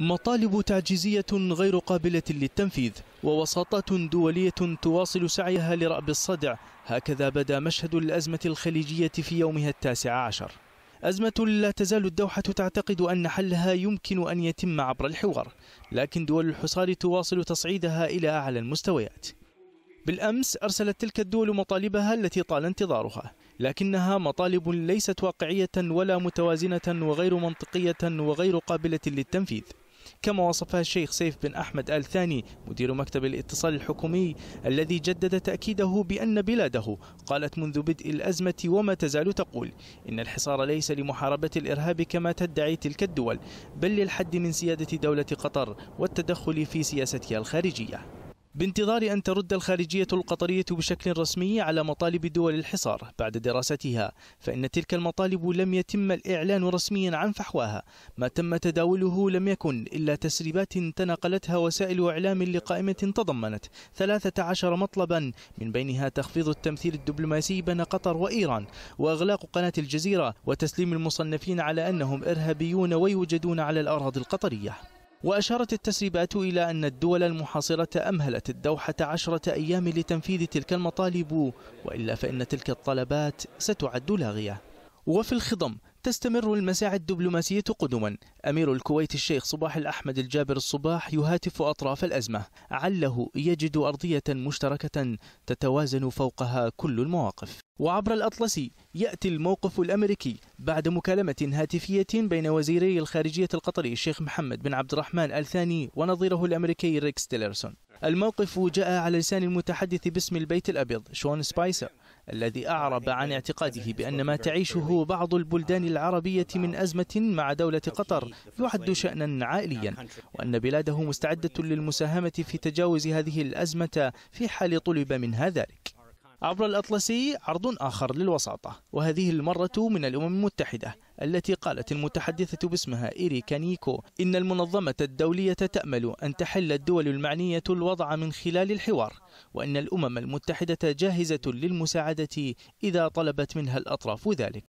مطالب تعجيزية غير قابلة للتنفيذ ووساطات دولية تواصل سعيها لرأب الصدع هكذا بدا مشهد الأزمة الخليجية في يومها التاسع عشر أزمة لا تزال الدوحة تعتقد أن حلها يمكن أن يتم عبر الحوار لكن دول الحصار تواصل تصعيدها إلى أعلى المستويات بالأمس أرسلت تلك الدول مطالبها التي طال انتظارها لكنها مطالب ليست واقعية ولا متوازنة وغير منطقية وغير قابلة للتنفيذ كما وصفها الشيخ سيف بن أحمد آل ثاني مدير مكتب الاتصال الحكومي الذي جدد تأكيده بأن بلاده قالت منذ بدء الأزمة وما تزال تقول إن الحصار ليس لمحاربة الإرهاب كما تدعي تلك الدول بل للحد من سيادة دولة قطر والتدخل في سياستها الخارجية بانتظار أن ترد الخارجية القطرية بشكل رسمي على مطالب دول الحصار بعد دراستها فإن تلك المطالب لم يتم الإعلان رسميا عن فحواها ما تم تداوله لم يكن إلا تسريبات تناقلتها وسائل إعلام لقائمة تضمنت 13 مطلبا من بينها تخفيض التمثيل الدبلوماسي بين قطر وإيران وإغلاق قناة الجزيرة وتسليم المصنفين على أنهم إرهابيون ويوجدون على الأراضي القطرية وأشارت التسريبات إلى أن الدول المحاصرة أمهلت الدوحة عشرة أيام لتنفيذ تلك المطالب وإلا فإن تلك الطلبات ستعد لاغية وفي الخضم تستمر المساعي الدبلوماسية قدما أمير الكويت الشيخ صباح الأحمد الجابر الصباح يهاتف أطراف الأزمة عله يجد أرضية مشتركة تتوازن فوقها كل المواقف وعبر الأطلسي يأتي الموقف الأمريكي بعد مكالمة هاتفية بين وزيري الخارجية القطري الشيخ محمد بن عبد الرحمن آل ثاني ونظيره الأمريكي ريكس تيلرسون الموقف جاء على لسان المتحدث باسم البيت الأبيض شون سبايسر الذي أعرب عن اعتقاده بأن ما تعيشه بعض البلدان العربية من أزمة مع دولة قطر يعد شأنا عائليا وأن بلاده مستعدة للمساهمة في تجاوز هذه الأزمة في حال طلب منها ذلك عبر الأطلسي عرض آخر للوساطة وهذه المرة من الأمم المتحدة التي قالت المتحدثة باسمها إيري كانيكو إن المنظمة الدولية تأمل أن تحل الدول المعنية الوضع من خلال الحوار وأن الأمم المتحدة جاهزة للمساعدة إذا طلبت منها الأطراف ذلك